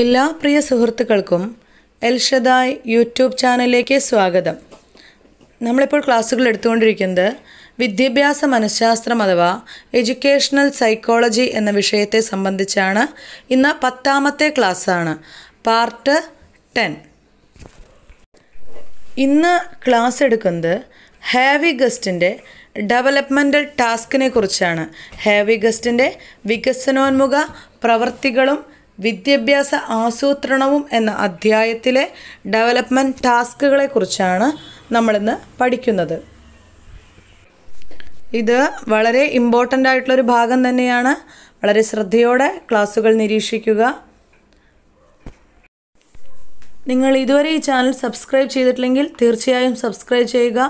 എല്ലാ പ്രിയ സുഹൃത്തുക്കൾക്കും എൽഷദായ് യൂട്യൂബ് ചാനലിലേക്ക് സ്വാഗതം നമ്മളിപ്പോൾ ക്ലാസ്സുകൾ എടുത്തുകൊണ്ടിരിക്കുന്നത് വിദ്യാഭ്യാസ മനഃശാസ്ത്രം അഥവാ എഡ്യൂക്കേഷണൽ സൈക്കോളജി എന്ന വിഷയത്തെ സംബന്ധിച്ചാണ് ഇന്ന് പത്താമത്തെ ക്ലാസ്സാണ് പാർട്ട് ടെൻ ഇന്ന് ക്ലാസ് എടുക്കുന്നത് ഹാവി ഗസ്റ്റിൻ്റെ ഡെവലപ്മെൻ്റൽ ടാസ്കിനെ കുറിച്ചാണ് ഹാവി ഗസ്റ്റിൻ്റെ വികസനോന്മുഖ പ്രവർത്തികളും വിദ്യാഭ്യാസ ആസൂത്രണവും എന്ന അധ്യായത്തിലെ ഡെവലപ്മെൻറ്റ് ടാസ്കുകളെക്കുറിച്ചാണ് നമ്മളിന്ന് പഠിക്കുന്നത് ഇത് വളരെ ഇമ്പോർട്ടൻ്റ് ആയിട്ടുള്ളൊരു ഭാഗം തന്നെയാണ് വളരെ ശ്രദ്ധയോടെ ക്ലാസ്സുകൾ നിരീക്ഷിക്കുക നിങ്ങൾ ഇതുവരെ ഈ ചാനൽ സബ്സ്ക്രൈബ് ചെയ്തിട്ടില്ലെങ്കിൽ തീർച്ചയായും സബ്സ്ക്രൈബ് ചെയ്യുക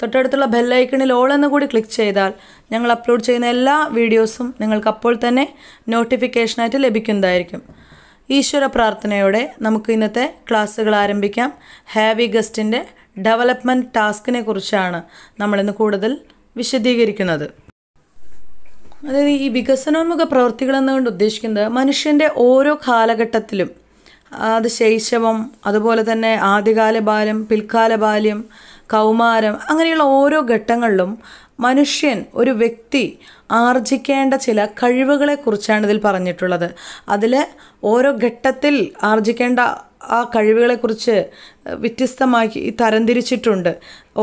തൊട്ടടുത്തുള്ള ബെല്ലൈക്കണിൽ ഓൾ എന്ന് കൂടി ക്ലിക്ക് ചെയ്താൽ ഞങ്ങൾ അപ്ലോഡ് ചെയ്യുന്ന എല്ലാ വീഡിയോസും നിങ്ങൾക്ക് അപ്പോൾ തന്നെ നോട്ടിഫിക്കേഷനായിട്ട് ലഭിക്കുന്നതായിരിക്കും ഈശ്വര പ്രാർത്ഥനയോടെ നമുക്ക് ഇന്നത്തെ ക്ലാസ്സുകൾ ആരംഭിക്കാം ഹാവി ഗസ്റ്റിൻ്റെ ഡെവലപ്മെൻറ്റ് ടാസ്കിനെ കുറിച്ചാണ് നമ്മളിന്ന് കൂടുതൽ വിശദീകരിക്കുന്നത് അതായത് ഈ വികസനോന്മുഖ പ്രവൃത്തികളെന്നുകൊണ്ട് ഉദ്ദേശിക്കുന്നത് മനുഷ്യൻ്റെ ഓരോ കാലഘട്ടത്തിലും അത് ശൈശവം അതുപോലെ തന്നെ ആദ്യകാല ബാല്യം പിൽക്കാല ബാല്യം കൗമാരം അങ്ങനെയുള്ള ഓരോ ഘട്ടങ്ങളിലും മനുഷ്യൻ ഒരു വ്യക്തി ആർജിക്കേണ്ട ചില കഴിവുകളെക്കുറിച്ചാണ് ഇതിൽ പറഞ്ഞിട്ടുള്ളത് അതിൽ ഓരോ ഘട്ടത്തിൽ ആർജിക്കേണ്ട ആ കഴിവുകളെക്കുറിച്ച് വ്യത്യസ്തമാക്കി തരംതിരിച്ചിട്ടുണ്ട്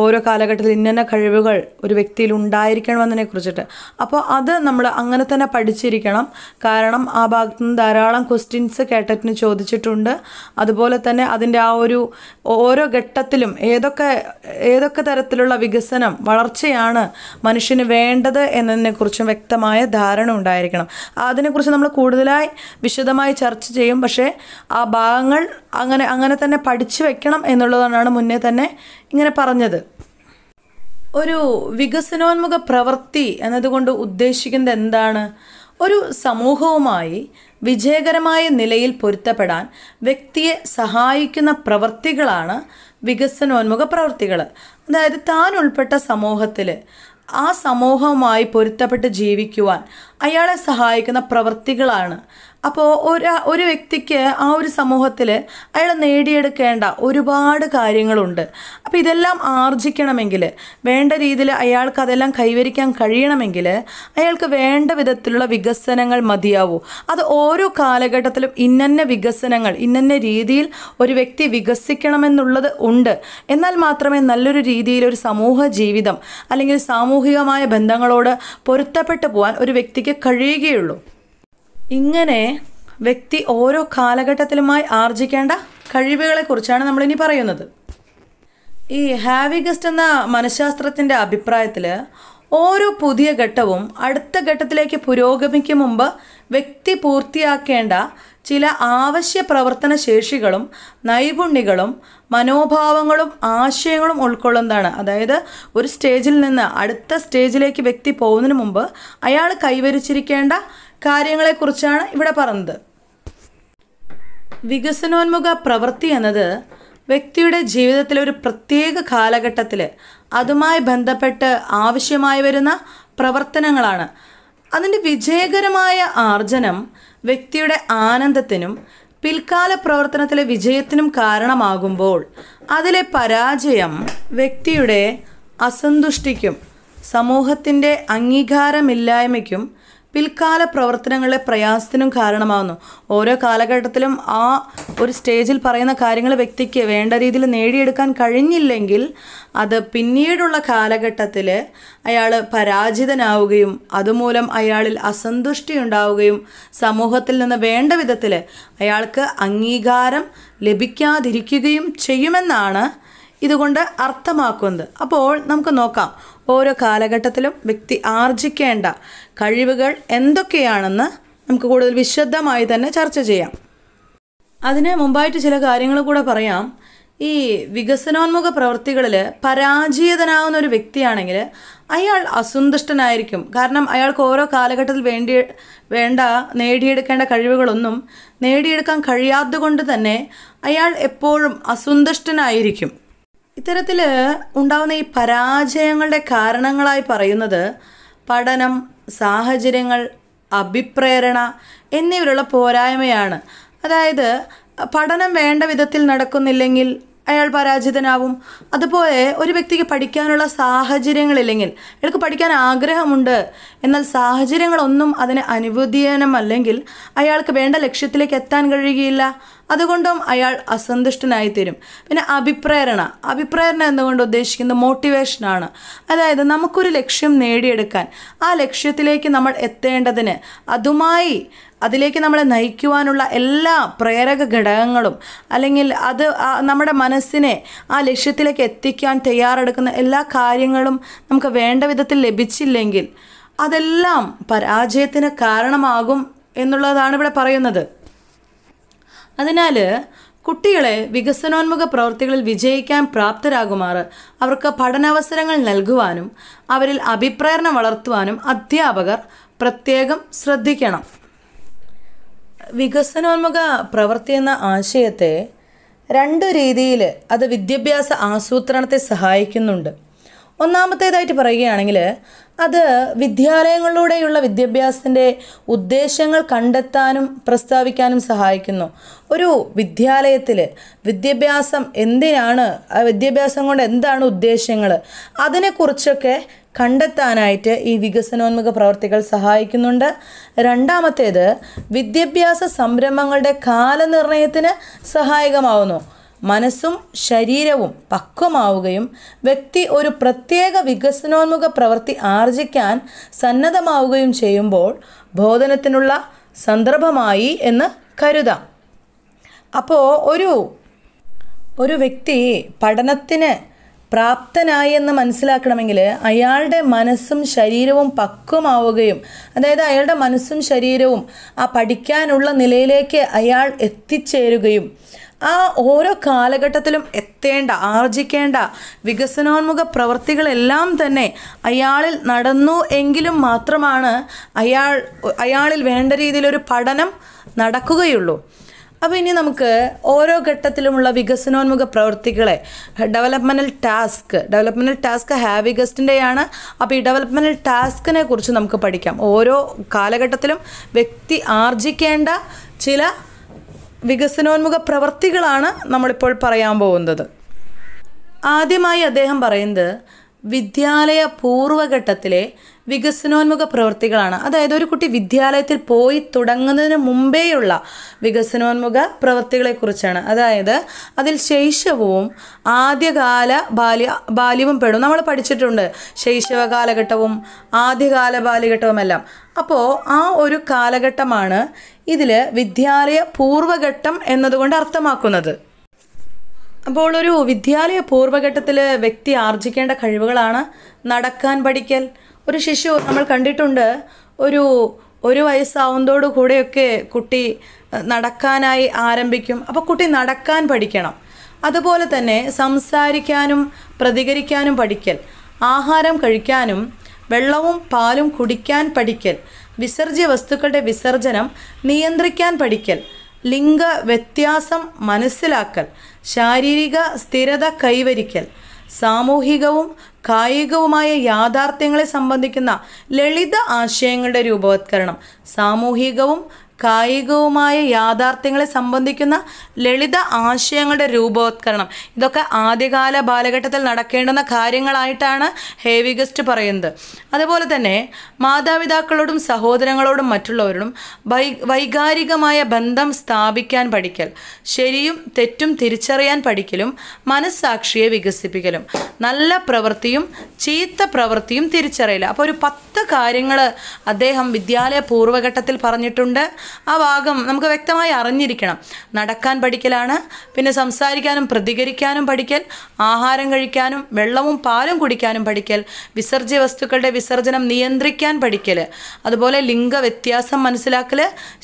ഓരോ കാലഘട്ടത്തിൽ ഇന്നന്ന കഴിവുകൾ ഒരു വ്യക്തിയിൽ ഉണ്ടായിരിക്കണമെന്നതിനെ കുറിച്ചിട്ട് അപ്പോൾ അത് നമ്മൾ അങ്ങനെ തന്നെ പഠിച്ചിരിക്കണം കാരണം ആ ഭാഗത്തു നിന്ന് ധാരാളം ക്വസ്റ്റ്യൻസ് കേട്ടറ്റിന് ചോദിച്ചിട്ടുണ്ട് അതുപോലെ തന്നെ അതിൻ്റെ ആ ഒരു ഓരോ ഘട്ടത്തിലും ഏതൊക്കെ ഏതൊക്കെ തരത്തിലുള്ള വികസനം വളർച്ചയാണ് മനുഷ്യന് വേണ്ടത് എന്നതിനെക്കുറിച്ചും വ്യക്തമായ ധാരണ ഉണ്ടായിരിക്കണം അതിനെക്കുറിച്ച് നമ്മൾ കൂടുതലായി വിശദമായി ചർച്ച ചെയ്യും പക്ഷേ ആ ഭാഗങ്ങൾ അങ്ങനെ അങ്ങനെ തന്നെ പഠിച്ചു വെക്കണം ചെയ്യണം എന്നുള്ളതാണ് മുന്നേ തന്നെ ഇങ്ങനെ പറഞ്ഞത് ഒരു വികസനോന്മുഖ പ്രവൃത്തി എന്നതുകൊണ്ട് ഉദ്ദേശിക്കുന്നത് എന്താണ് ഒരു സമൂഹവുമായി വിജയകരമായ നിലയിൽ പൊരുത്തപ്പെടാൻ വ്യക്തിയെ സഹായിക്കുന്ന പ്രവൃത്തികളാണ് വികസനോന്മുഖ പ്രവൃത്തികൾ അതായത് താൻ ഉൾപ്പെട്ട സമൂഹത്തിൽ ആ സമൂഹവുമായി പൊരുത്തപ്പെട്ട് ജീവിക്കുവാൻ അയാളെ സഹായിക്കുന്ന പ്രവൃത്തികളാണ് അപ്പോൾ ഒരു ഒരു വ്യക്തിക്ക് ആ ഒരു സമൂഹത്തിൽ അയാൾ നേടിയെടുക്കേണ്ട ഒരുപാട് കാര്യങ്ങളുണ്ട് അപ്പോൾ ഇതെല്ലാം ആർജിക്കണമെങ്കിൽ വേണ്ട രീതിയിൽ അയാൾക്ക് അതെല്ലാം കൈവരിക്കാൻ കഴിയണമെങ്കിൽ അയാൾക്ക് വേണ്ട വിധത്തിലുള്ള വികസനങ്ങൾ മതിയാവൂ അത് ഓരോ കാലഘട്ടത്തിലും ഇന്നന്നെ വികസനങ്ങൾ ഇന്നന്ന രീതിയിൽ ഒരു വ്യക്തി വികസിക്കണമെന്നുള്ളത് ഉണ്ട് എന്നാൽ മാത്രമേ നല്ലൊരു രീതിയിൽ ഒരു സമൂഹ ജീവിതം അല്ലെങ്കിൽ സാമൂഹികമായ ബന്ധങ്ങളോട് പൊരുത്തപ്പെട്ടു പോകാൻ ഒരു വ്യക്തിക്ക് കഴിയുകയുള്ളൂ ഇങ്ങനെ വ്യക്തി ഓരോ കാലഘട്ടത്തിലുമായി ആർജിക്കേണ്ട കഴിവുകളെക്കുറിച്ചാണ് നമ്മളിനി പറയുന്നത് ഈ ഗസ്റ്റ് എന്ന മനഃശാസ്ത്രത്തിൻ്റെ അഭിപ്രായത്തിൽ ഓരോ പുതിയ ഘട്ടവും അടുത്ത ഘട്ടത്തിലേക്ക് പുരോഗമിക്കും മുമ്പ് വ്യക്തി പൂർത്തിയാക്കേണ്ട ചില ആവശ്യ പ്രവർത്തന ശേഷികളും നൈപുണ്യങ്ങളും മനോഭാവങ്ങളും ആശയങ്ങളും ഉൾക്കൊള്ളുന്നതാണ് അതായത് ഒരു സ്റ്റേജിൽ നിന്ന് അടുത്ത സ്റ്റേജിലേക്ക് വ്യക്തി പോകുന്നതിന് മുമ്പ് അയാൾ കൈവരിച്ചിരിക്കേണ്ട കാര്യങ്ങളെക്കുറിച്ചാണ് ഇവിടെ പറഞ്ഞത് വികസനോന്മുഖ പ്രവൃത്തി എന്നത് വ്യക്തിയുടെ ജീവിതത്തിലെ ഒരു പ്രത്യേക കാലഘട്ടത്തിൽ അതുമായി ബന്ധപ്പെട്ട് ആവശ്യമായി വരുന്ന പ്രവർത്തനങ്ങളാണ് അതിൻ്റെ വിജയകരമായ ആർജനം വ്യക്തിയുടെ ആനന്ദത്തിനും പിൽക്കാല പ്രവർത്തനത്തിലെ വിജയത്തിനും കാരണമാകുമ്പോൾ അതിലെ പരാജയം വ്യക്തിയുടെ അസന്തുഷ്ടിക്കും സമൂഹത്തിൻ്റെ അംഗീകാരമില്ലായ്മയ്ക്കും പിൽക്കാല പ്രവർത്തനങ്ങളിലെ പ്രയാസത്തിനും കാരണമാകുന്നു ഓരോ കാലഘട്ടത്തിലും ആ ഒരു സ്റ്റേജിൽ പറയുന്ന കാര്യങ്ങൾ വ്യക്തിക്ക് വേണ്ട രീതിയിൽ നേടിയെടുക്കാൻ കഴിഞ്ഞില്ലെങ്കിൽ അത് പിന്നീടുള്ള കാലഘട്ടത്തിൽ അയാൾ പരാജിതനാവുകയും അതുമൂലം അയാളിൽ അസന്തുഷ്ടി ഉണ്ടാവുകയും സമൂഹത്തിൽ നിന്ന് വേണ്ട വിധത്തിൽ അയാൾക്ക് അംഗീകാരം ലഭിക്കാതിരിക്കുകയും ചെയ്യുമെന്നാണ് ഇതുകൊണ്ട് അർത്ഥമാക്കുന്നത് അപ്പോൾ നമുക്ക് നോക്കാം ഓരോ കാലഘട്ടത്തിലും വ്യക്തി ആർജിക്കേണ്ട കഴിവുകൾ എന്തൊക്കെയാണെന്ന് നമുക്ക് കൂടുതൽ വിശദമായി തന്നെ ചർച്ച ചെയ്യാം അതിന് മുമ്പായിട്ട് ചില കാര്യങ്ങൾ കൂടെ പറയാം ഈ വികസനോന്മുഖ പ്രവൃത്തികളിൽ പരാജയതനാവുന്ന ഒരു വ്യക്തിയാണെങ്കിൽ അയാൾ അസന്തുഷ്ടനായിരിക്കും കാരണം അയാൾക്ക് ഓരോ കാലഘട്ടത്തിൽ വേണ്ടി വേണ്ട നേടിയെടുക്കേണ്ട കഴിവുകളൊന്നും നേടിയെടുക്കാൻ കഴിയാത്തത് കൊണ്ട് തന്നെ അയാൾ എപ്പോഴും അസന്തുഷ്ടനായിരിക്കും ഇത്തരത്തിൽ ഉണ്ടാകുന്ന ഈ പരാജയങ്ങളുടെ കാരണങ്ങളായി പറയുന്നത് പഠനം സാഹചര്യങ്ങൾ അഭിപ്രേരണ എന്നിവരുള്ള പോരായ്മയാണ് അതായത് പഠനം വേണ്ട വിധത്തിൽ നടക്കുന്നില്ലെങ്കിൽ അയാൾ പരാജിതനാവും അതുപോലെ ഒരു വ്യക്തിക്ക് പഠിക്കാനുള്ള സാഹചര്യങ്ങളില്ലെങ്കിൽ അയാൾക്ക് പഠിക്കാൻ ആഗ്രഹമുണ്ട് എന്നാൽ സാഹചര്യങ്ങളൊന്നും അതിന് അനുവദീയനമല്ലെങ്കിൽ അയാൾക്ക് വേണ്ട ലക്ഷ്യത്തിലേക്ക് എത്താൻ കഴിയുകയില്ല അതുകൊണ്ടും അയാൾ അസന്തുഷ്ടനായി തീരും പിന്നെ അഭിപ്രേരണ അഭിപ്രേരണ എന്നുകൊണ്ട് ഉദ്ദേശിക്കുന്നത് മോട്ടിവേഷനാണ് അതായത് നമുക്കൊരു ലക്ഷ്യം നേടിയെടുക്കാൻ ആ ലക്ഷ്യത്തിലേക്ക് നമ്മൾ എത്തേണ്ടതിന് അതുമായി അതിലേക്ക് നമ്മളെ നയിക്കുവാനുള്ള എല്ലാ പ്രേരക ഘടകങ്ങളും അല്ലെങ്കിൽ അത് നമ്മുടെ മനസ്സിനെ ആ ലക്ഷ്യത്തിലേക്ക് എത്തിക്കാൻ തയ്യാറെടുക്കുന്ന എല്ലാ കാര്യങ്ങളും നമുക്ക് വേണ്ട വിധത്തിൽ ലഭിച്ചില്ലെങ്കിൽ അതെല്ലാം പരാജയത്തിന് കാരണമാകും എന്നുള്ളതാണ് ഇവിടെ പറയുന്നത് അതിനാൽ കുട്ടികളെ വികസനോന്മുഖ പ്രവൃത്തികളിൽ വിജയിക്കാൻ പ്രാപ്തരാകുമാർ അവർക്ക് പഠനാവസരങ്ങൾ നൽകുവാനും അവരിൽ അഭിപ്രേരണ വളർത്തുവാനും അധ്യാപകർ പ്രത്യേകം ശ്രദ്ധിക്കണം വികസനോന്മുഖ പ്രവൃത്തി എന്ന ആശയത്തെ രണ്ട് രീതിയിൽ അത് വിദ്യാഭ്യാസ ആസൂത്രണത്തെ സഹായിക്കുന്നുണ്ട് ഒന്നാമത്തേതായിട്ട് പറയുകയാണെങ്കിൽ അത് വിദ്യാലയങ്ങളിലൂടെയുള്ള വിദ്യാഭ്യാസത്തിൻ്റെ ഉദ്ദേശങ്ങൾ കണ്ടെത്താനും പ്രസ്താവിക്കാനും സഹായിക്കുന്നു ഒരു വിദ്യാലയത്തിൽ വിദ്യാഭ്യാസം എന്തിനാണ് വിദ്യാഭ്യാസം കൊണ്ട് എന്താണ് ഉദ്ദേശങ്ങൾ അതിനെക്കുറിച്ചൊക്കെ കണ്ടെത്താനായിട്ട് ഈ വികസനോന്മുഖ പ്രവർത്തികൾ സഹായിക്കുന്നുണ്ട് രണ്ടാമത്തേത് വിദ്യാഭ്യാസ സംരംഭങ്ങളുടെ കാലനിർണയത്തിന് സഹായകമാവുന്നു മനസ്സും ശരീരവും പക്വമാവുകയും വ്യക്തി ഒരു പ്രത്യേക വികസനോന്മുഖ പ്രവൃത്തി ആർജിക്കാൻ സന്നദ്ധമാവുകയും ചെയ്യുമ്പോൾ ബോധനത്തിനുള്ള സന്ദർഭമായി എന്ന് കരുതാം അപ്പോൾ ഒരു ഒരു വ്യക്തി പഠനത്തിന് പ്രാപ്തനായി എന്ന് മനസ്സിലാക്കണമെങ്കിൽ അയാളുടെ മനസ്സും ശരീരവും പക്വമാവുകയും അതായത് അയാളുടെ മനസ്സും ശരീരവും ആ പഠിക്കാനുള്ള നിലയിലേക്ക് അയാൾ എത്തിച്ചേരുകയും ആ ഓരോ കാലഘട്ടത്തിലും എത്തേണ്ട ആർജിക്കേണ്ട വികസനോന്മുഖ പ്രവൃത്തികളെല്ലാം തന്നെ അയാളിൽ നടന്നു എങ്കിലും മാത്രമാണ് അയാൾ അയാളിൽ വേണ്ട രീതിയിലൊരു പഠനം നടക്കുകയുള്ളൂ അപ്പോൾ ഇനി നമുക്ക് ഓരോ ഘട്ടത്തിലുമുള്ള വികസനോന്മുഖ പ്രവൃത്തികളെ ഡെവലപ്മെൻറ്റൽ ടാസ്ക് ഡെവലപ്മെൻറ്റൽ ടാസ്ക് ഹാവിഗസ്റ്റിൻ്റെയാണ് അപ്പോൾ ഈ ഡെവലപ്മെൻറ്റൽ ടാസ്കിനെ കുറിച്ച് നമുക്ക് പഠിക്കാം ഓരോ കാലഘട്ടത്തിലും വ്യക്തി ആർജിക്കേണ്ട ചില വികസനോന്മുഖ പ്രവർത്തികളാണ് നമ്മളിപ്പോൾ പറയാൻ പോകുന്നത് ആദ്യമായി അദ്ദേഹം പറയുന്നത് വിദ്യാലയ പൂർവ്വഘട്ടത്തിലെ വികസനോന്മുഖ പ്രവൃത്തികളാണ് അതായത് ഒരു കുട്ടി വിദ്യാലയത്തിൽ പോയി തുടങ്ങുന്നതിന് മുമ്പേയുള്ള വികസനോന്മുഖ പ്രവൃത്തികളെക്കുറിച്ചാണ് അതായത് അതിൽ ശൈശവവും ആദ്യകാല ബാല്യ ബാല്യവും പെടും നമ്മൾ പഠിച്ചിട്ടുണ്ട് ശൈശവ കാലഘട്ടവും ആദ്യകാല എല്ലാം അപ്പോൾ ആ ഒരു കാലഘട്ടമാണ് ഇതിൽ വിദ്യാലയ പൂർവ്വഘട്ടം എന്നതുകൊണ്ട് അർത്ഥമാക്കുന്നത് അപ്പോൾ ഒരു വിദ്യാലയ പൂർവ്വഘട്ടത്തിൽ വ്യക്തി ആർജിക്കേണ്ട കഴിവുകളാണ് നടക്കാൻ പഠിക്കൽ ഒരു ശിശു നമ്മൾ കണ്ടിട്ടുണ്ട് ഒരു ഒരു വയസ്സാവുന്നതോടു കൂടെയൊക്കെ കുട്ടി നടക്കാനായി ആരംഭിക്കും അപ്പോൾ കുട്ടി നടക്കാൻ പഠിക്കണം അതുപോലെ തന്നെ സംസാരിക്കാനും പ്രതികരിക്കാനും പഠിക്കൽ ആഹാരം കഴിക്കാനും വെള്ളവും പാലും കുടിക്കാൻ പഠിക്കൽ വിസർജ്യ വസ്തുക്കളുടെ വിസർജനം നിയന്ത്രിക്കാൻ പഠിക്കൽ ലിംഗ വ്യത്യാസം മനസ്സിലാക്കൽ ശാരീരിക സ്ഥിരത കൈവരിക്കൽ സാമൂഹികവും കായികവുമായ യാഥാർത്ഥ്യങ്ങളെ സംബന്ധിക്കുന്ന ലളിത ആശയങ്ങളുടെ രൂപവത്കരണം സാമൂഹികവും കായികവുമായ യാഥാർത്ഥ്യങ്ങളെ സംബന്ധിക്കുന്ന ലളിത ആശയങ്ങളുടെ രൂപവത്കരണം ഇതൊക്കെ ആദ്യകാല ബാലഘട്ടത്തിൽ നടക്കേണ്ടുന്ന കാര്യങ്ങളായിട്ടാണ് ഹേവിഗസ്റ്റ് പറയുന്നത് അതുപോലെ തന്നെ മാതാപിതാക്കളോടും സഹോദരങ്ങളോടും മറ്റുള്ളവരോടും വൈ വൈകാരികമായ ബന്ധം സ്ഥാപിക്കാൻ പഠിക്കൽ ശരിയും തെറ്റും തിരിച്ചറിയാൻ പഠിക്കലും മനസ്സാക്ഷിയെ വികസിപ്പിക്കലും നല്ല പ്രവൃത്തിയും ചീത്ത പ്രവൃത്തിയും തിരിച്ചറിയില്ല അപ്പോൾ ഒരു പത്ത് കാര്യങ്ങൾ അദ്ദേഹം വിദ്യാലയ പൂർവ്വഘട്ടത്തിൽ പറഞ്ഞിട്ടുണ്ട് ആ ഭാഗം നമുക്ക് വ്യക്തമായി അറിഞ്ഞിരിക്കണം നടക്കാൻ പഠിക്കലാണ് പിന്നെ സംസാരിക്കാനും പ്രതികരിക്കാനും പഠിക്കൽ ആഹാരം കഴിക്കാനും വെള്ളവും പാലും കുടിക്കാനും പഠിക്കൽ വിസർജ്യ വസ്തുക്കളുടെ വിസർജനം നിയന്ത്രിക്കാൻ പഠിക്കൽ അതുപോലെ ലിംഗ വ്യത്യാസം മനസ്സിലാക്കൽ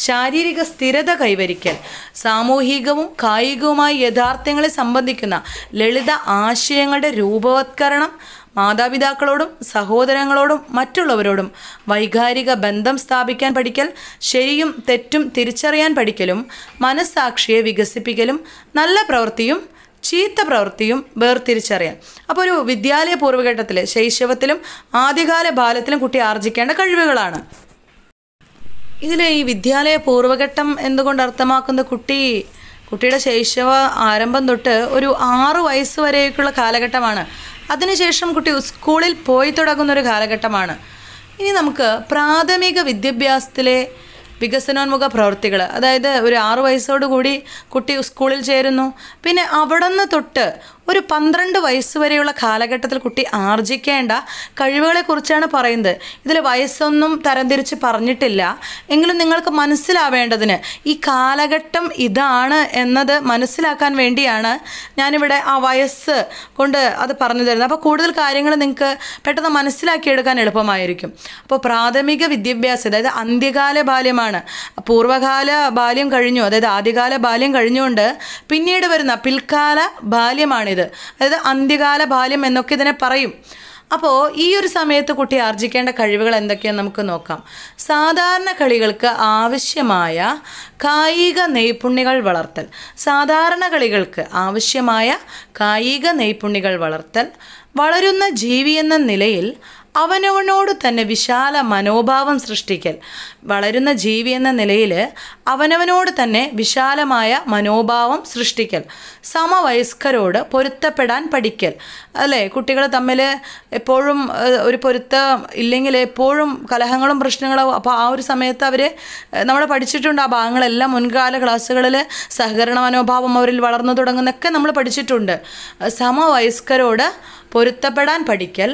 ശാരീരിക സ്ഥിരത കൈവരിക്കൽ സാമൂഹികവും കായികവുമായ യഥാർത്ഥ്യങ്ങളെ സംബന്ധിക്കുന്ന ലളിത ആശയങ്ങളുടെ രൂപവത്കരണം മാതാപിതാക്കളോടും സഹോദരങ്ങളോടും മറ്റുള്ളവരോടും വൈകാരിക ബന്ധം സ്ഥാപിക്കാൻ പഠിക്കൽ ശരിയും തെറ്റും തിരിച്ചറിയാൻ പഠിക്കലും മനസ്സാക്ഷിയെ വികസിപ്പിക്കലും നല്ല പ്രവൃത്തിയും ചീത്ത പ്രവൃത്തിയും വേർതിരിച്ചറിയാൻ അപ്പോൾ ഒരു വിദ്യാലയ പൂർവ്വഘട്ടത്തിൽ ശൈശവത്തിലും ആദ്യകാല ബാലത്തിലും കുട്ടി ആർജിക്കേണ്ട കഴിവുകളാണ് ഇതിൽ ഈ വിദ്യാലയ പൂർവ്വഘട്ടം എന്തുകൊണ്ട് അർത്ഥമാക്കുന്ന കുട്ടി കുട്ടിയുടെ ശൈശവ ആരംഭം തൊട്ട് ഒരു ആറ് വയസ്സ് വരെയൊക്കെയുള്ള കാലഘട്ടമാണ് അതിനുശേഷം കുട്ടി സ്കൂളിൽ പോയി തുടങ്ങുന്ന ഒരു കാലഘട്ടമാണ് ഇനി നമുക്ക് പ്രാഥമിക വിദ്യാഭ്യാസത്തിലെ വികസനോന്മുഖ പ്രവൃത്തികൾ അതായത് ഒരു ആറു വയസ്സോടുകൂടി കുട്ടി സ്കൂളിൽ ചേരുന്നു പിന്നെ അവിടെ നിന്ന് തൊട്ട് ഒരു പന്ത്രണ്ട് വയസ്സ് വരെയുള്ള കാലഘട്ടത്തിൽ കുട്ടി ആർജിക്കേണ്ട കഴിവുകളെക്കുറിച്ചാണ് പറയുന്നത് ഇതിൽ വയസ്സൊന്നും തരംതിരിച്ച് പറഞ്ഞിട്ടില്ല എങ്കിലും നിങ്ങൾക്ക് മനസ്സിലാവേണ്ടതിന് ഈ കാലഘട്ടം ഇതാണ് എന്നത് മനസ്സിലാക്കാൻ വേണ്ടിയാണ് ഞാനിവിടെ ആ വയസ്സ് കൊണ്ട് അത് പറഞ്ഞു തരുന്നത് അപ്പോൾ കൂടുതൽ കാര്യങ്ങൾ നിങ്ങൾക്ക് പെട്ടെന്ന് മനസ്സിലാക്കിയെടുക്കാൻ എളുപ്പമായിരിക്കും അപ്പോൾ പ്രാഥമിക വിദ്യാഭ്യാസം അതായത് അന്ത്യകാല ബാല്യമാണ് പൂർവ്വകാല ബാല്യം കഴിഞ്ഞു അതായത് ആദ്യകാല ബാല്യം കഴിഞ്ഞുകൊണ്ട് പിന്നീട് വരുന്ന പിൽക്കാല ബാല്യമാണിത് അതായത് അതായത് അന്ത്യകാല ബാല്യം എന്നൊക്കെ ഇതിനെ പറയും അപ്പോൾ ഈ ഒരു സമയത്ത് കുട്ടി ആർജിക്കേണ്ട കഴിവുകൾ എന്തൊക്കെയാണെന്ന് നമുക്ക് നോക്കാം സാധാരണ കളികൾക്ക് ആവശ്യമായ കായിക നൈപുണ്യങ്ങൾ വളർത്തൽ സാധാരണ കളികൾക്ക് ആവശ്യമായ കായിക നൈപുണ്യങ്ങൾ വളർത്തൽ വളരുന്ന ജീവി എന്ന നിലയിൽ അവനവനോട് തന്നെ വിശാല മനോഭാവം സൃഷ്ടിക്കൽ വളരുന്ന ജീവി എന്ന നിലയിൽ അവനവനോട് തന്നെ വിശാലമായ മനോഭാവം സൃഷ്ടിക്കൽ സമവയസ്കരോട് പൊരുത്തപ്പെടാൻ പഠിക്കൽ അല്ലേ കുട്ടികൾ തമ്മിൽ എപ്പോഴും ഒരു പൊരുത്തം ഇല്ലെങ്കിൽ എപ്പോഴും കലഹങ്ങളും പ്രശ്നങ്ങളും അപ്പോൾ ആ ഒരു സമയത്ത് അവർ നമ്മൾ പഠിച്ചിട്ടുണ്ട് ആ ഭാഗങ്ങളെല്ലാം മുൻകാല ക്ലാസ്സുകളിൽ സഹകരണ മനോഭാവം അവരിൽ വളർന്നു തുടങ്ങുന്നൊക്കെ നമ്മൾ പഠിച്ചിട്ടുണ്ട് സമവയസ്കരോട് പൊരുത്തപ്പെടാൻ പഠിക്കൽ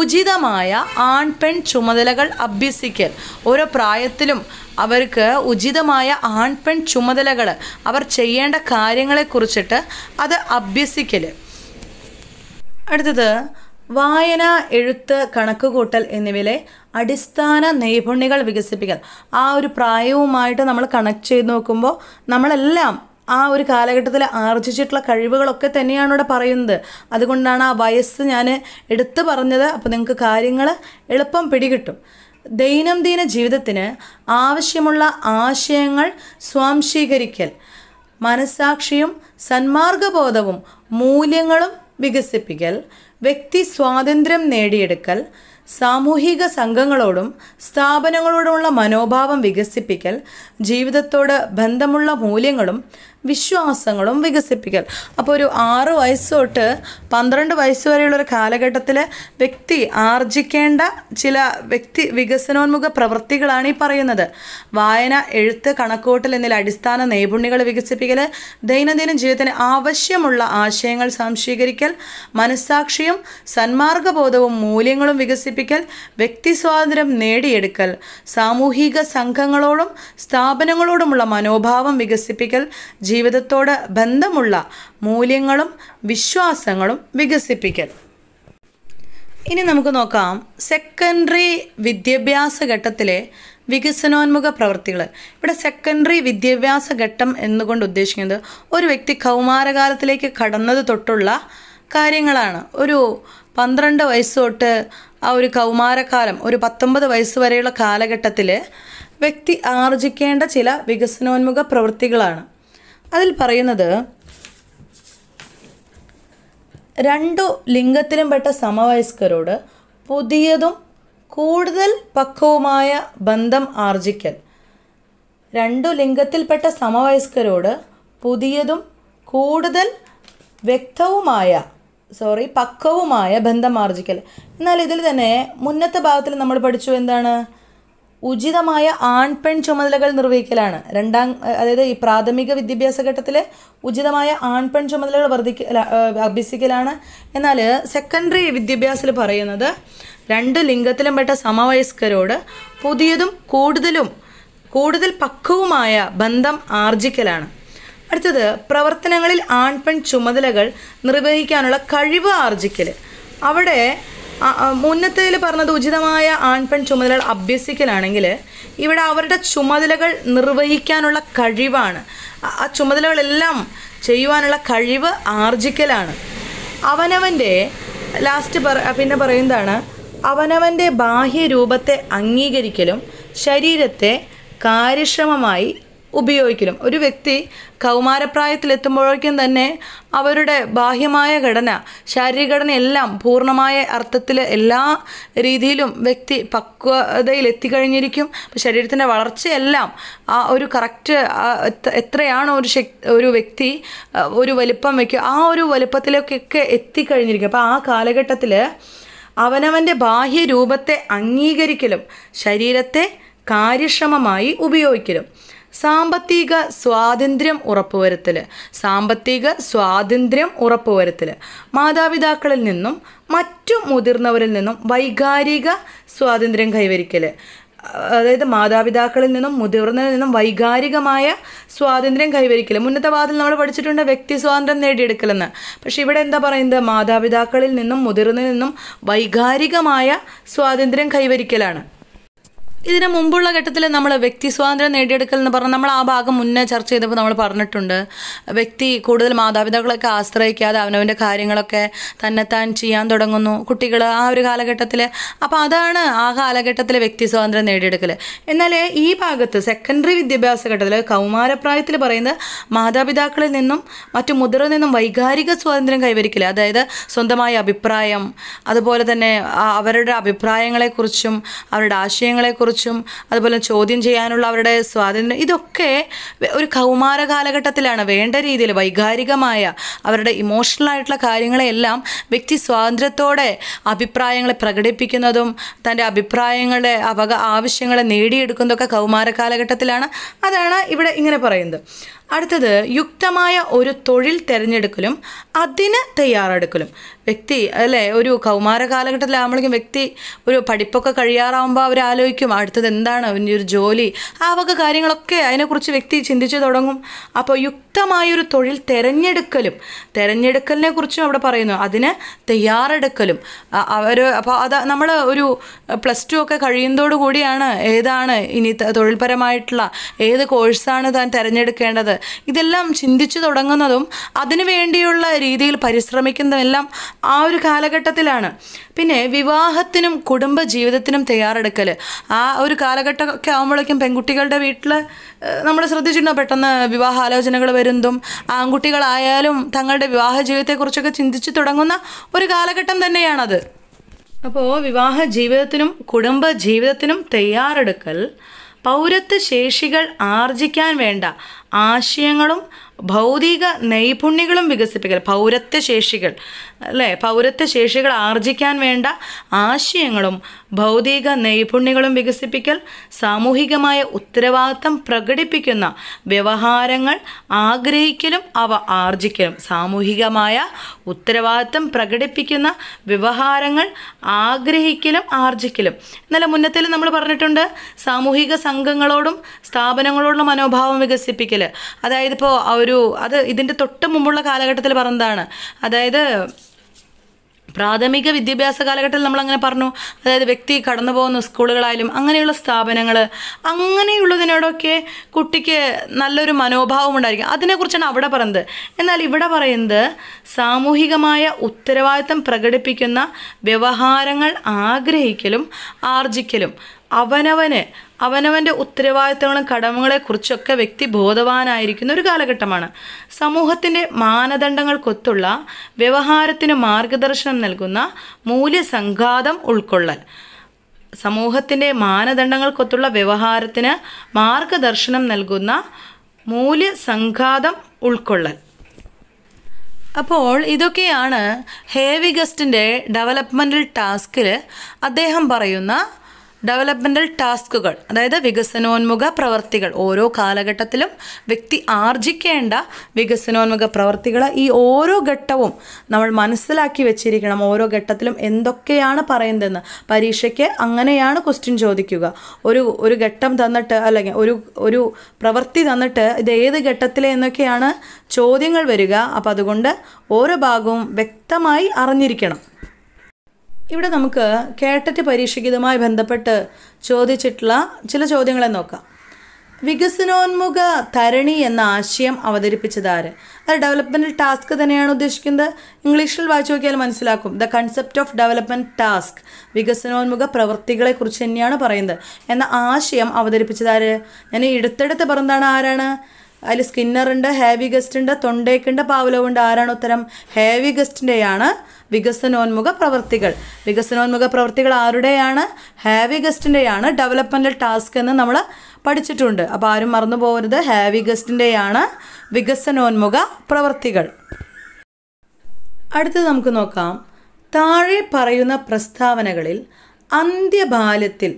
ഉചിതമായ ആൺ പെൺ ചുമതലകൾ അഭ്യസിക്കൽ ഓരോ പ്രായത്തിലും അവർക്ക് ഉചിതമായ ആൺപെൺ ചുമതലകൾ അവർ ചെയ്യേണ്ട കാര്യങ്ങളെക്കുറിച്ചിട്ട് അത് അഭ്യസിക്കൽ അടുത്തത് വായന എഴുത്ത് കണക്കുകൂട്ടൽ എന്നിവയിലെ അടിസ്ഥാന നൈപുണ്യങ്ങൾ വികസിപ്പിക്കൽ ആ ഒരു പ്രായവുമായിട്ട് നമ്മൾ കണക്ട് ചെയ്ത് നോക്കുമ്പോൾ നമ്മളെല്ലാം ആ ഒരു കാലഘട്ടത്തിൽ ആർജിച്ചിട്ടുള്ള കഴിവുകളൊക്കെ തന്നെയാണ് ഇവിടെ പറയുന്നത് അതുകൊണ്ടാണ് ആ വയസ്സ് ഞാൻ എടുത്തു പറഞ്ഞത് അപ്പോൾ നിങ്ങൾക്ക് കാര്യങ്ങൾ എളുപ്പം പിടികിട്ടും ദൈനംദിന ജീവിതത്തിന് ആവശ്യമുള്ള ആശയങ്ങൾ സ്വാംശീകരിക്കൽ മനസാക്ഷിയും സന്മാർഗബോധവും മൂല്യങ്ങളും വികസിപ്പിക്കൽ വ്യക്തി സ്വാതന്ത്ര്യം നേടിയെടുക്കൽ സാമൂഹിക സംഘങ്ങളോടും സ്ഥാപനങ്ങളോടുമുള്ള മനോഭാവം വികസിപ്പിക്കൽ ജീവിതത്തോട് ബന്ധമുള്ള മൂല്യങ്ങളും വിശ്വാസങ്ങളും വികസിപ്പിക്കൽ അപ്പോൾ ഒരു ആറ് വയസ്സ് തൊട്ട് പന്ത്രണ്ട് വയസ്സ് വരെയുള്ള ഒരു കാലഘട്ടത്തിൽ വ്യക്തി ആർജിക്കേണ്ട ചില വ്യക്തി വികസനോന്മുഖ പ്രവൃത്തികളാണ് ഈ പറയുന്നത് വായന എഴുത്ത് കണക്കൂട്ടൽ എന്നതിൽ അടിസ്ഥാന നൈപുണ്യങ്ങൾ വികസിപ്പിക്കൽ ദൈനംദിന ജീവിതത്തിന് ആവശ്യമുള്ള ആശയങ്ങൾ സംശീകരിക്കൽ മനസ്സാക്ഷിയും സന്മാർഗബോധവും മൂല്യങ്ങളും വികസിപ്പിക്കൽ വ്യക്തി സ്വാതന്ത്ര്യം നേടിയെടുക്കൽ സാമൂഹിക സംഘങ്ങളോടും സ്ഥാപനങ്ങളോടുമുള്ള മനോഭാവം വികസിപ്പിക്കൽ ജീവിതത്തോട് ബന്ധമുള്ള മൂല്യങ്ങളും വിശ്വാസങ്ങളും വികസിപ്പിക്കൽ ഇനി നമുക്ക് നോക്കാം സെക്കൻഡറി വിദ്യാഭ്യാസ ഘട്ടത്തിലെ വികസനോന്മുഖ പ്രവൃത്തികൾ ഇവിടെ സെക്കൻഡറി വിദ്യാഭ്യാസ ഘട്ടം എന്നുകൊണ്ട് ഉദ്ദേശിക്കുന്നത് ഒരു വ്യക്തി കൗമാരകാലത്തിലേക്ക് കടന്നത് തൊട്ടുള്ള കാര്യങ്ങളാണ് ഒരു പന്ത്രണ്ട് വയസ്സ് തൊട്ട് ആ ഒരു കൗമാരക്കാലം ഒരു പത്തൊമ്പത് വയസ്സ് വരെയുള്ള കാലഘട്ടത്തിൽ വ്യക്തി ആർജിക്കേണ്ട ചില വികസനോന്മുഖ പ്രവൃത്തികളാണ് അതിൽ പറയുന്നത് രണ്ടു ലിംഗത്തിലും പെട്ട സമവയസ്കരോട് പുതിയതും കൂടുതൽ പക്വവുമായ ബന്ധം ആർജിക്കൽ രണ്ടു ലിംഗത്തിൽപ്പെട്ട സമവയസ്കരോട് പുതിയതും കൂടുതൽ വ്യക്തവുമായ സോറി പക്വവുമായ ബന്ധം ആർജിക്കൽ എന്നാൽ ഇതിൽ തന്നെ മുന്നത്തെ ഭാഗത്തിൽ നമ്മൾ പഠിച്ചു എന്താണ് ഉചിതമായ ആൺ പെൺ ചുമതലകൾ നിർവഹിക്കലാണ് രണ്ടാം അതായത് ഈ പ്രാഥമിക വിദ്യാഭ്യാസ ഘട്ടത്തിൽ ഉചിതമായ ആൺ പെൺ ചുമതലകൾ വർദ്ധിക്കല അഭ്യസിക്കലാണ് എന്നാൽ സെക്കൻഡറി വിദ്യാഭ്യാസത്തിൽ പറയുന്നത് രണ്ട് ലിംഗത്തിലും പെട്ട സമവയസ്കരോട് പുതിയതും കൂടുതലും കൂടുതൽ പക്വവുമായ ബന്ധം ആർജിക്കലാണ് അടുത്തത് പ്രവർത്തനങ്ങളിൽ ആൺ പെൺ ചുമതലകൾ നിർവഹിക്കാനുള്ള കഴിവ് ആർജിക്കൽ അവിടെ മുന്നത്തേൽ പറഞ്ഞത് ഉചിതമായ ആൺപെൺ ചുമതലകൾ അഭ്യസിക്കലാണെങ്കിൽ ഇവിടെ അവരുടെ ചുമതലകൾ നിർവഹിക്കാനുള്ള കഴിവാണ് ആ ചുമതലകളെല്ലാം ചെയ്യുവാനുള്ള കഴിവ് ആർജിക്കലാണ് അവനവൻ്റെ ലാസ്റ്റ് പറ പിന്നെ പറയുന്നതാണ് അവനവൻ്റെ ബാഹ്യരൂപത്തെ അംഗീകരിക്കലും ശരീരത്തെ കാര്യക്ഷമമായി ഉപയോഗിക്കലും ഒരു വ്യക്തി കൗമാരപ്രായത്തിലെത്തുമ്പോഴേക്കും തന്നെ അവരുടെ ബാഹ്യമായ ഘടന ശാരീരിക എല്ലാം പൂർണ്ണമായ അർത്ഥത്തിൽ എല്ലാ രീതിയിലും വ്യക്തി പക്വതയിൽ എത്തിക്കഴിഞ്ഞിരിക്കും ശരീരത്തിൻ്റെ വളർച്ചയെല്ലാം ആ ഒരു കറക്റ്റ് എത്രയാണോ ഒരു ഒരു വ്യക്തി ഒരു വലിപ്പം വയ്ക്കുക ആ ഒരു വലിപ്പത്തിലേക്കൊക്കെ എത്തിക്കഴിഞ്ഞിരിക്കും അപ്പോൾ ആ കാലഘട്ടത്തിൽ അവനവൻ്റെ ബാഹ്യ രൂപത്തെ അംഗീകരിക്കലും ശരീരത്തെ കാര്യക്ഷമമായി ഉപയോഗിക്കലും സാമ്പത്തിക സ്വാതന്ത്ര്യം ഉറപ്പുവരുത്തൽ സാമ്പത്തിക സ്വാതന്ത്ര്യം ഉറപ്പുവരുത്തൽ മാതാപിതാക്കളിൽ നിന്നും മറ്റു മുതിർന്നവരിൽ നിന്നും വൈകാരിക സ്വാതന്ത്ര്യം കൈവരിക്കൽ അതായത് മാതാപിതാക്കളിൽ നിന്നും മുതിർന്നവരിൽ നിന്നും വൈകാരികമായ സ്വാതന്ത്ര്യം കൈവരിക്കൽ മുന്നത്തെ വാദത്തിൽ നമ്മൾ പഠിച്ചിട്ടുണ്ട് വ്യക്തി സ്വാതന്ത്ര്യം നേടിയെടുക്കലെന്ന് പക്ഷേ ഇവിടെ എന്താ പറയുന്നത് മാതാപിതാക്കളിൽ നിന്നും മുതിർന്നതിൽ നിന്നും വൈകാരികമായ സ്വാതന്ത്ര്യം കൈവരിക്കലാണ് ഇതിനു മുമ്പുള്ള ഘട്ടത്തിൽ നമ്മൾ വ്യക്തി സ്വാതന്ത്ര്യം നേടിയെടുക്കൽ എന്ന് പറഞ്ഞാൽ നമ്മൾ ആ ഭാഗം മുന്നേ ചർച്ച ചെയ്തപ്പോൾ നമ്മൾ പറഞ്ഞിട്ടുണ്ട് വ്യക്തി കൂടുതൽ മാതാപിതാക്കളൊക്കെ ആശ്രയിക്കാതെ അവനവൻ്റെ കാര്യങ്ങളൊക്കെ തന്നെത്താൻ ചെയ്യാൻ തുടങ്ങുന്നു കുട്ടികൾ ആ ഒരു കാലഘട്ടത്തിൽ അപ്പോൾ അതാണ് ആ കാലഘട്ടത്തിൽ വ്യക്തി സ്വാതന്ത്ര്യം നേടിയെടുക്കൽ എന്നാൽ ഈ ഭാഗത്ത് സെക്കൻഡറി വിദ്യാഭ്യാസ ഘട്ടത്തിൽ കൗമാരപ്രായത്തിൽ പറയുന്നത് മാതാപിതാക്കളിൽ നിന്നും മറ്റു മുതിർന്ന നിന്നും വൈകാരിക സ്വാതന്ത്ര്യം കൈവരിക്കില്ല അതായത് സ്വന്തമായ അഭിപ്രായം അതുപോലെ തന്നെ അവരുടെ അഭിപ്രായങ്ങളെക്കുറിച്ചും അവരുടെ ആശയങ്ങളെക്കുറിച്ചും കുറിച്ചും അതുപോലെ ചോദ്യം ചെയ്യാനുള്ള അവരുടെ സ്വാതന്ത്ര്യം ഇതൊക്കെ ഒരു കൗമാര കാലഘട്ടത്തിലാണ് വേണ്ട രീതിയിൽ വൈകാരികമായ അവരുടെ ഇമോഷണൽ ആയിട്ടുള്ള കാര്യങ്ങളെല്ലാം വ്യക്തി സ്വാതന്ത്ര്യത്തോടെ അഭിപ്രായങ്ങളെ പ്രകടിപ്പിക്കുന്നതും തൻ്റെ അഭിപ്രായങ്ങളുടെ അവക ആവശ്യങ്ങളെ നേടിയെടുക്കുന്നതൊക്കെ കൗമാര കാലഘട്ടത്തിലാണ് അതാണ് ഇവിടെ ഇങ്ങനെ പറയുന്നത് അടുത്തത് യുക്തമായ ഒരു തൊഴിൽ തിരഞ്ഞെടുക്കലും അതിന് തയ്യാറെടുക്കലും വ്യക്തി അല്ലേ ഒരു കൗമാര കാലഘട്ടത്തിലാകുമ്പോഴേക്കും വ്യക്തി ഒരു പഠിപ്പൊക്കെ കഴിയാറാവുമ്പോൾ അവർ ആലോചിക്കും അടുത്തത് എന്താണ് അവൻ്റെ ഒരു ജോലി ആ വക കാര്യങ്ങളൊക്കെ അതിനെക്കുറിച്ച് വ്യക്തി ചിന്തിച്ചു തുടങ്ങും അപ്പോൾ യുക്തമായൊരു തൊഴിൽ തിരഞ്ഞെടുക്കലും തിരഞ്ഞെടുക്കലിനെ കുറിച്ചും അവിടെ പറയുന്നു അതിന് തയ്യാറെടുക്കലും അവർ അപ്പോൾ അത് നമ്മൾ ഒരു പ്ലസ് ടു ഒക്കെ കഴിയുന്നതോടു കൂടിയാണ് ഏതാണ് ഇനി തൊഴിൽപരമായിട്ടുള്ള ഏത് കോഴ്സാണ് താൻ തിരഞ്ഞെടുക്കേണ്ടത് ഇതെല്ലാം ചിന്തിച്ചു തുടങ്ങുന്നതും അതിനു വേണ്ടിയുള്ള രീതിയിൽ പരിശ്രമിക്കുന്നതെല്ലാം ആ ഒരു കാലഘട്ടത്തിലാണ് പിന്നെ വിവാഹത്തിനും കുടുംബ ജീവിതത്തിനും തയ്യാറെടുക്കൽ ആ ഒരു കാലഘട്ടമൊക്കെ ആകുമ്പോഴേക്കും പെൺകുട്ടികളുടെ വീട്ടിൽ നമ്മൾ ശ്രദ്ധിച്ചിട്ടുണ്ടോ പെട്ടെന്ന് വിവാഹാലോചനകൾ വരുന്നതും ആൺകുട്ടികളായാലും തങ്ങളുടെ വിവാഹ ജീവിതത്തെക്കുറിച്ചൊക്കെ ചിന്തിച്ചു തുടങ്ങുന്ന ഒരു കാലഘട്ടം തന്നെയാണത് അപ്പോൾ വിവാഹ ജീവിതത്തിനും കുടുംബ ജീവിതത്തിനും തയ്യാറെടുക്കൽ പൗരത്വ ശേഷികൾ ആർജിക്കാൻ വേണ്ട ആശയങ്ങളും ഭൗതിക നൈപുണ്യങ്ങളും വികസിപ്പിക്കൽ ശേഷികൾ അല്ലേ ശേഷികൾ ആർജിക്കാൻ വേണ്ട ആശയങ്ങളും ഭൗതിക നൈപുണ്യങ്ങളും വികസിപ്പിക്കൽ സാമൂഹികമായ ഉത്തരവാദിത്തം പ്രകടിപ്പിക്കുന്ന വ്യവഹാരങ്ങൾ ആഗ്രഹിക്കലും അവ ആർജിക്കലും സാമൂഹികമായ ഉത്തരവാദിത്തം പ്രകടിപ്പിക്കുന്ന വ്യവഹാരങ്ങൾ ആഗ്രഹിക്കലും ആർജിക്കലും എന്നാലും മുന്നത്തിൽ നമ്മൾ പറഞ്ഞിട്ടുണ്ട് സാമൂഹിക സംഘങ്ങളോടും സ്ഥാപനങ്ങളോടുള്ള മനോഭാവം വികസിപ്പിക്കൽ അതായത് ഇപ്പോൾ ഒരു ഒരു അത് ഇതിൻ്റെ തൊട്ട് മുമ്പുള്ള കാലഘട്ടത്തിൽ പറഞ്ഞതാണ് അതായത് പ്രാഥമിക വിദ്യാഭ്യാസ കാലഘട്ടത്തിൽ നമ്മൾ അങ്ങനെ പറഞ്ഞു അതായത് വ്യക്തി കടന്നു പോകുന്ന സ്കൂളുകളായാലും അങ്ങനെയുള്ള സ്ഥാപനങ്ങൾ അങ്ങനെയുള്ളതിനോടൊക്കെ കുട്ടിക്ക് നല്ലൊരു മനോഭാവം ഉണ്ടായിരിക്കും അതിനെക്കുറിച്ചാണ് അവിടെ പറയുന്നത് എന്നാൽ ഇവിടെ പറയുന്നത് സാമൂഹികമായ ഉത്തരവാദിത്തം പ്രകടിപ്പിക്കുന്ന വ്യവഹാരങ്ങൾ ആഗ്രഹിക്കലും ആർജിക്കലും അവനവന് അവനവൻ്റെ ഉത്തരവാദിത്തങ്ങളും കടമകളെക്കുറിച്ചൊക്കെ വ്യക്തി ബോധവാനായിരിക്കുന്ന ഒരു കാലഘട്ടമാണ് സമൂഹത്തിൻ്റെ മാനദണ്ഡങ്ങൾക്കൊത്തുള്ള വ്യവഹാരത്തിന് മാർഗദർശനം നൽകുന്ന മൂല്യസംഘാതം ഉൾക്കൊള്ളൽ സമൂഹത്തിൻ്റെ മാനദണ്ഡങ്ങൾക്കൊത്തുള്ള വ്യവഹാരത്തിന് മാർഗദർശനം നൽകുന്ന മൂല്യസംഘാതം ഉൾക്കൊള്ളൽ അപ്പോൾ ഇതൊക്കെയാണ് ഹേവിഗസ്റ്റിൻ്റെ ഡെവലപ്മെൻറ്റൽ ടാസ്കിൽ അദ്ദേഹം പറയുന്ന ഡെവലപ്മെൻ്റൽ ടാസ്കുകൾ അതായത് വികസനോന്മുഖ പ്രവർത്തികൾ ഓരോ കാലഘട്ടത്തിലും വ്യക്തി ആർജിക്കേണ്ട വികസനോന്മുഖ പ്രവർത്തികൾ ഈ ഓരോ ഘട്ടവും നമ്മൾ മനസ്സിലാക്കി വെച്ചിരിക്കണം ഓരോ ഘട്ടത്തിലും എന്തൊക്കെയാണ് പറയുന്നതെന്ന് പരീക്ഷയ്ക്ക് അങ്ങനെയാണ് ക്വസ്റ്റ്യൻ ചോദിക്കുക ഒരു ഒരു ഘട്ടം തന്നിട്ട് അല്ലെങ്കിൽ ഒരു ഒരു പ്രവൃത്തി തന്നിട്ട് ഇത് ഏത് ഘട്ടത്തിലെ എന്നൊക്കെയാണ് ചോദ്യങ്ങൾ വരിക അപ്പോൾ അതുകൊണ്ട് ഓരോ ഭാഗവും വ്യക്തമായി അറിഞ്ഞിരിക്കണം ഇവിടെ നമുക്ക് കേട്ടറ്റ് പരീക്ഷയ്ക്ക് ബന്ധപ്പെട്ട് ചോദിച്ചിട്ടുള്ള ചില ചോദ്യങ്ങളെ നോക്കാം വികസനോന്മുഖ തരണി എന്ന ആശയം അവതരിപ്പിച്ചത് ആര് അത് ഡെവലപ്മെൻറ്റൽ ടാസ്ക് തന്നെയാണ് ഉദ്ദേശിക്കുന്നത് ഇംഗ്ലീഷിൽ വായിച്ചു നോക്കിയാൽ മനസ്സിലാക്കും the concept of development task വികസനോന്മുഖ പ്രവൃത്തികളെക്കുറിച്ച് തന്നെയാണ് പറയുന്നത് എന്ന ആശയം അവതരിപ്പിച്ചത് ആര് ഞാൻ എടുത്തെടുത്ത് പറഞ്ഞതാണ് ആരാണ് അതിൽ സ്കിന്നറുണ്ട് ഹേവി ഗസ്റ്റുണ്ട് തൊണ്ടേക്കുണ്ട് പാവലവുണ്ട് ആരാണ് ഉത്തരം ഹേവി ഗസ്റ്റിൻ്റെയാണ് വികസനോന്മുഖ പ്രവൃത്തികൾ വികസനോന്മുഖ പ്രവൃത്തികൾ ആരുടെയാണ് ഹേവി ഗസ്റ്റിൻ്റെയാണ് ഡെവലപ്മെൻ്റൽ ടാസ്ക് എന്ന് നമ്മൾ പഠിച്ചിട്ടുണ്ട് അപ്പോൾ ആരും മറന്നു പോകരുത് ഹേവി ഗസ്റ്റിൻ്റെയാണ് വികസനോന്മുഖ പ്രവൃത്തികൾ അടുത്ത് നമുക്ക് നോക്കാം താഴെ പറയുന്ന പ്രസ്താവനകളിൽ അന്ത്യബാലത്തിൽ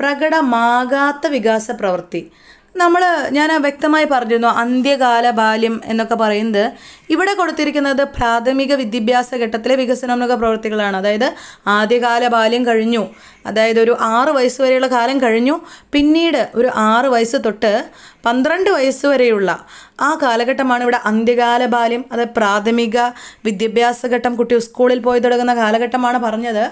പ്രകടമാകാത്ത വികാസ പ്രവൃത്തി നമ്മൾ ഞാൻ വ്യക്തമായി പറഞ്ഞിരുന്നു അന്ത്യകാല ബാല്യം എന്നൊക്കെ പറയുന്നത് ഇവിടെ കൊടുത്തിരിക്കുന്നത് പ്രാഥമിക വിദ്യാഭ്യാസ ഘട്ടത്തിലെ വികസനോന്മുഖ പ്രവൃത്തികളാണ് അതായത് ആദ്യകാല ബാല്യം കഴിഞ്ഞു അതായത് ഒരു ആറ് വയസ്സ് വരെയുള്ള കാലം കഴിഞ്ഞു പിന്നീട് ഒരു ആറ് വയസ്സ് തൊട്ട് പന്ത്രണ്ട് വയസ്സ് വരെയുള്ള ആ കാലഘട്ടമാണ് ഇവിടെ അന്ത്യകാല ബാല്യം അത് പ്രാഥമിക വിദ്യാഭ്യാസ ഘട്ടം കുട്ടി സ്കൂളിൽ പോയി തുടങ്ങുന്ന കാലഘട്ടമാണ് പറഞ്ഞത്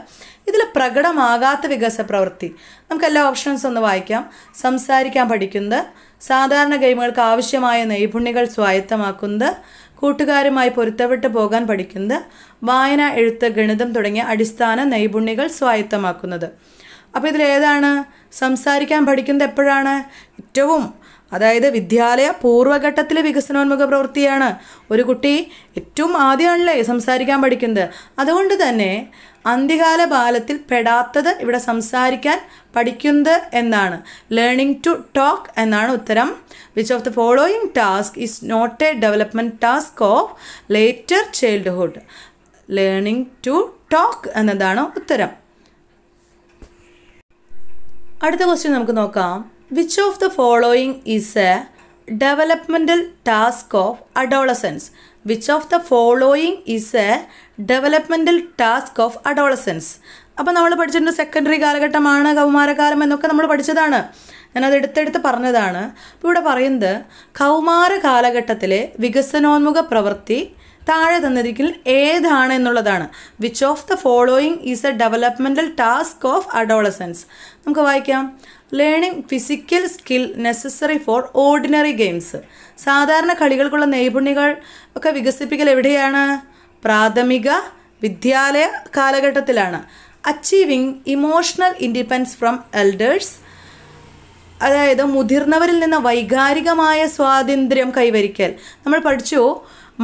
ഇതിൽ പ്രകടമാകാത്ത വികസ പ്രവൃത്തി നമുക്ക് എല്ലാ ഓപ്ഷൻസ് ഒന്ന് വായിക്കാം സംസാരിക്കാൻ പഠിക്കുന്നത് സാധാരണ ഗെയിമുകൾക്ക് ആവശ്യമായ നൈപുണ്യങ്ങൾ സ്വായത്തമാക്കുന്നത് കൂട്ടുകാരുമായി പൊരുത്തപ്പെട്ട് പോകാൻ പഠിക്കുന്നത് വായന എഴുത്ത് ഗണിതം തുടങ്ങിയ അടിസ്ഥാന നൈപുണ്യങ്ങൾ സ്വായത്തമാക്കുന്നത് അപ്പോൾ ഇതിലേതാണ് സംസാരിക്കാൻ പഠിക്കുന്നത് എപ്പോഴാണ് ഏറ്റവും അതായത് വിദ്യാലയ പൂർവ്വഘട്ടത്തിലെ വികസനോന്മുഖ പ്രവൃത്തിയാണ് ഒരു കുട്ടി ഏറ്റവും ആദ്യമാണല്ലേ സംസാരിക്കാൻ പഠിക്കുന്നത് അതുകൊണ്ട് തന്നെ അന്ത്യകാല ബാലത്തിൽ പെടാത്തത് ഇവിടെ സംസാരിക്കാൻ പഠിക്കുന്നത് എന്നാണ് ലേണിംഗ് ടു ടോക്ക് എന്നാണ് ഉത്തരം which of the following task is not a development task of later childhood learning to talk എന്നതാണ് ഉത്തരം അടുത്ത ക്വസ്റ്റ്യൻ നമുക്ക് നോക്കാം which of the following is a developmental task of adolescence which of the following is a developmental task of adolescence അപ്പോൾ നമ്മൾ പഠിച്ചിട്ടുണ്ട് secondary കാലഘട്ടമാണ് കൗമാരകാലം എന്നൊക്കെ നമ്മൾ പഠിച്ചതാണ് ഞാനത് എടുത്തെടുത്ത് പറഞ്ഞതാണ് അപ്പോൾ ഇവിടെ പറയുന്നത് കൗമാര കാലഘട്ടത്തിലെ വികസനോന്മുഖ പ്രവൃത്തി താഴെ തന്നിരിക്കുന്ന ഏതാണ് എന്നുള്ളതാണ് which of the following is a developmental task of adolescence നമുക്ക് വായിക്കാം learning physical skill necessary for ordinary games സാധാരണ കളികൾക്കുള്ള നൈപുണ്യങ്ങൾ ഒക്കെ വികസിപ്പിക്കൽ എവിടെയാണ് പ്രാഥമിക വിദ്യാലയ കാലഘട്ടത്തിലാണ് achieving emotional independence from elders അതായത് മുതിർന്നവരിൽ നിന്ന് വൈകാരികമായ സ്വാതന്ത്ര്യം കൈവരിക്കൽ നമ്മൾ പഠിച്ചു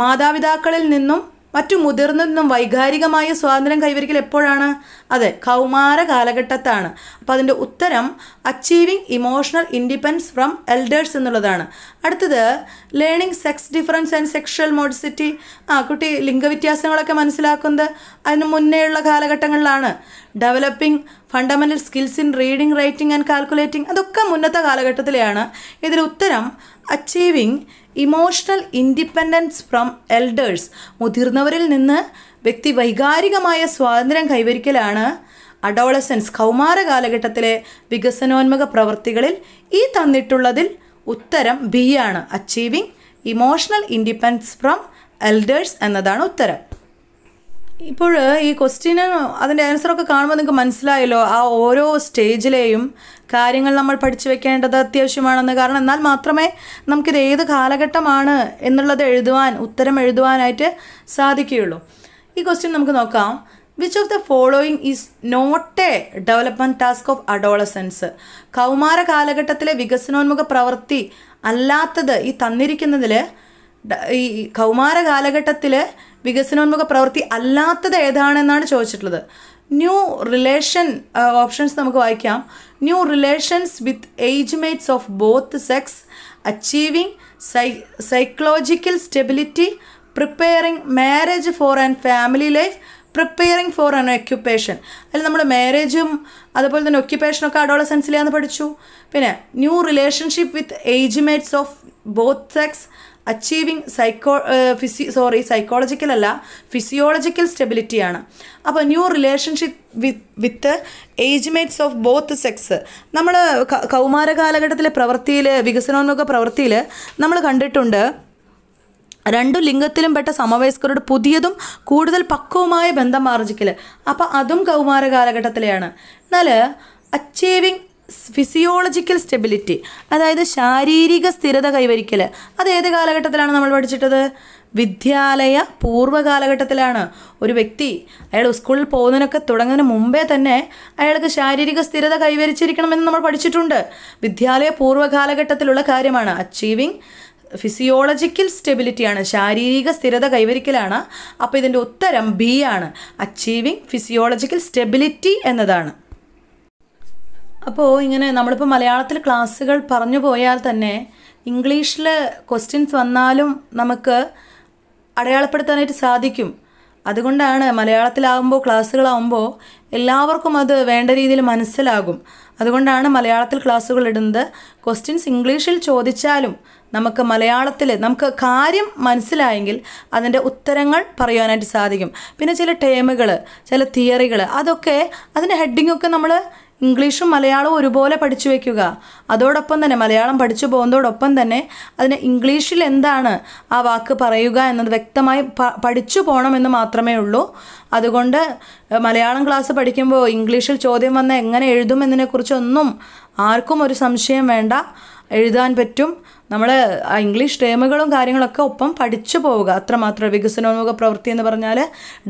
മാതാപിതാക്കളിൽ നിന്നും മറ്റു മുതിർന്നതിനും വൈകാരികമായ സ്വാതന്ത്ര്യം കൈവരിക്കൽ എപ്പോഴാണ് അതെ കൗമാര കാലഘട്ടത്താണ് അപ്പോൾ അതിൻ്റെ ഉത്തരം achieving emotional independence from elders എന്നുള്ളതാണ് അടുത്തത് learning sex difference and sexual modesty ആ കുട്ടി ലിംഗവ്യത്യാസങ്ങളൊക്കെ മനസ്സിലാക്കുന്നത് അതിന് മുന്നേയുള്ള കാലഘട്ടങ്ങളിലാണ് developing fundamental skills in reading writing and calculating അതൊക്കെ മുന്നത്തെ കാലഘട്ടത്തിലെയാണ് ഇതിൽ ഉത്തരം achieving emotional independence from elders മുതിർന്നവരിൽ നിന്ന് വ്യക്തി വൈകാരികമായ സ്വാതന്ത്ര്യം കൈവരിക്കലാണ് അഡോളസൻസ് കൗമാര കാലഘട്ടത്തിലെ വികസനോന്മുഖ പ്രവൃത്തികളിൽ ഈ തന്നിട്ടുള്ളതിൽ ഉത്തരം ബി ആണ് achieving emotional independence from elders എന്നതാണ് ഉത്തരം ഇപ്പോൾ ഈ ക്വസ്റ്റ്യന് അതിൻ്റെ ആൻസറൊക്കെ കാണുമ്പോൾ നിങ്ങൾക്ക് മനസ്സിലായല്ലോ ആ ഓരോ സ്റ്റേജിലെയും കാര്യങ്ങൾ നമ്മൾ പഠിച്ചു വെക്കേണ്ടത് അത്യാവശ്യമാണെന്ന് കാരണം എന്നാൽ മാത്രമേ നമുക്കിത് ഏത് കാലഘട്ടമാണ് എന്നുള്ളത് എഴുതുവാൻ ഉത്തരം എഴുതുവാനായിട്ട് സാധിക്കുകയുള്ളൂ ഈ ക്വസ്റ്റ്യൻ നമുക്ക് നോക്കാം which of the following is not a development task of adolescence കൗമാര കാലഘട്ടത്തിലെ വികസനോന്മുഖ പ്രവൃത്തി അല്ലാത്തത് ഈ തന്നിരിക്കുന്നതിൽ ഈ കൗമാര കാലഘട്ടത്തിൽ വികസനോന്മുഖ പ്രവൃത്തി അല്ലാത്തത് ഏതാണെന്നാണ് ചോദിച്ചിട്ടുള്ളത് ന്യൂ റിലേഷൻ ഓപ്ഷൻസ് നമുക്ക് വായിക്കാം new relations with age mates of both sex achieving psy psychological stability preparing marriage for and family life preparing for an occupation അതിൽ നമ്മൾ മാരേജും അതുപോലെ തന്നെ ഒക്യുപ്പേഷനൊക്കെ സെൻസിലാന്ന് പഠിച്ചു പിന്നെ new relationship with age mates of both sex achieving psycho physi sorry psychological അല്ല ഫിസിയോളജിക്കൽ സ്റ്റെബിലിറ്റിയാണ് അപ്പോൾ new relationship with with age mates of both sex നമ്മൾ കൗമാര കാലഘട്ടത്തിലെ പ്രവൃത്തിയിൽ വികസനോന്മുഖ പ്രവൃത്തിയിൽ നമ്മൾ കണ്ടിട്ടുണ്ട് രണ്ടു ലിംഗത്തിലും പെട്ട സമവയസ്കരോട് പുതിയതും കൂടുതൽ പക്വവുമായ ബന്ധം ആർജിക്കൽ അപ്പോൾ അതും കൗമാര കാലഘട്ടത്തിലെയാണ് എന്നാൽ അച്ചീവിങ് ഫിസിയോളജിക്കൽ സ്റ്റെബിലിറ്റി അതായത് ശാരീരിക സ്ഥിരത കൈവരിക്കൽ അത് ഏത് കാലഘട്ടത്തിലാണ് നമ്മൾ പഠിച്ചിട്ടത് വിദ്യാലയ പൂർവ്വ കാലഘട്ടത്തിലാണ് ഒരു വ്യക്തി അയാൾ സ്കൂളിൽ പോകുന്നതിനൊക്കെ തുടങ്ങുന്നതിന് മുമ്പേ തന്നെ അയാൾക്ക് ശാരീരിക സ്ഥിരത കൈവരിച്ചിരിക്കണമെന്ന് നമ്മൾ പഠിച്ചിട്ടുണ്ട് വിദ്യാലയ പൂർവ്വ കാലഘട്ടത്തിലുള്ള കാര്യമാണ് അച്ചീവിങ് ഫിസിയോളജിക്കൽ സ്റ്റെബിലിറ്റിയാണ് ശാരീരിക സ്ഥിരത കൈവരിക്കലാണ് അപ്പോൾ ഇതിൻ്റെ ഉത്തരം ബി ആണ് അച്ചീവിങ് ഫിസിയോളജിക്കൽ സ്റ്റെബിലിറ്റി എന്നതാണ് അപ്പോൾ ഇങ്ങനെ നമ്മളിപ്പോൾ മലയാളത്തിൽ ക്ലാസ്സുകൾ പറഞ്ഞു പോയാൽ തന്നെ ഇംഗ്ലീഷിൽ ക്വസ്റ്റ്യൻസ് വന്നാലും നമുക്ക് അടയാളപ്പെടുത്താനായിട്ട് സാധിക്കും അതുകൊണ്ടാണ് മലയാളത്തിലാവുമ്പോൾ ക്ലാസ്സുകളാവുമ്പോൾ എല്ലാവർക്കും അത് വേണ്ട രീതിയിൽ മനസ്സിലാകും അതുകൊണ്ടാണ് മലയാളത്തിൽ ക്ലാസ്സുകൾ ഇടുന്നത് ക്വസ്റ്റ്യൻസ് ഇംഗ്ലീഷിൽ ചോദിച്ചാലും നമുക്ക് മലയാളത്തിൽ നമുക്ക് കാര്യം മനസ്സിലായെങ്കിൽ അതിൻ്റെ ഉത്തരങ്ങൾ പറയാനായിട്ട് സാധിക്കും പിന്നെ ചില ടേമുകൾ ചില തിയറികൾ അതൊക്കെ അതിൻ്റെ ഹെഡിങ്ങൊക്കെ നമ്മൾ ഇംഗ്ലീഷും മലയാളവും ഒരുപോലെ പഠിച്ചു വയ്ക്കുക അതോടൊപ്പം തന്നെ മലയാളം പഠിച്ചു പോകുന്നതോടൊപ്പം തന്നെ അതിന് ഇംഗ്ലീഷിൽ എന്താണ് ആ വാക്ക് പറയുക എന്നത് വ്യക്തമായി പഠിച്ചു പോകണമെന്ന് മാത്രമേ ഉള്ളൂ അതുകൊണ്ട് മലയാളം ക്ലാസ് പഠിക്കുമ്പോൾ ഇംഗ്ലീഷിൽ ചോദ്യം വന്ന എങ്ങനെ എഴുതും എന്നതിനെക്കുറിച്ചൊന്നും ആർക്കും ഒരു സംശയം വേണ്ട എഴുതാൻ പറ്റും നമ്മൾ ആ ഇംഗ്ലീഷ് ടേമുകളും കാര്യങ്ങളൊക്കെ ഒപ്പം പഠിച്ചു പോവുക അത്രമാത്രം വികസനോന്മുഖ പ്രവൃത്തി എന്ന് പറഞ്ഞാൽ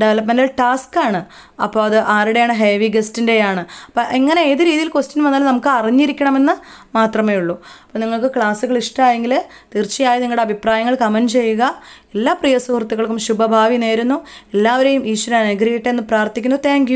ഡെവലപ്മെൻറ്റൽ ടാസ്ക്കാണ് അപ്പോൾ അത് ആരുടെയാണ് ഹെവി ഗസ്റ്റിൻ്റെയാണ് അപ്പോൾ എങ്ങനെ ഏത് രീതിയിൽ ക്വസ്റ്റ്യൻ വന്നാലും നമുക്ക് അറിഞ്ഞിരിക്കണമെന്ന് മാത്രമേ ഉള്ളൂ അപ്പോൾ നിങ്ങൾക്ക് ക്ലാസ്സുകൾ ഇഷ്ടമായെങ്കിൽ തീർച്ചയായും നിങ്ങളുടെ അഭിപ്രായങ്ങൾ കമൻറ്റ് ചെയ്യുക എല്ലാ പ്രിയ സുഹൃത്തുക്കൾക്കും ശുഭഭാവി നേരുന്നു എല്ലാവരെയും ഈശ്വരൻ അനുഗ്രഹിക്കട്ടെ എന്ന് പ്രാർത്ഥിക്കുന്നു താങ്ക്